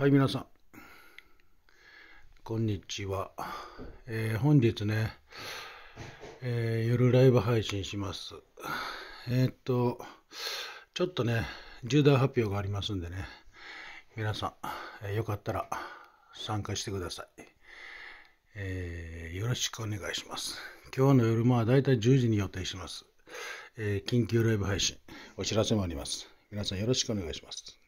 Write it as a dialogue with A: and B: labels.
A: はい皆さんこんにちは、えー、本日ね、えー、夜ライブ配信しますえー、っとちょっとね重大発表がありますんでね皆さん、えよかったら参加してください、えよろしくお願いします今日の夜まあだいたい10時に予定します、え緊急ライブ配信お知らせもあります皆さんよろしくお願いします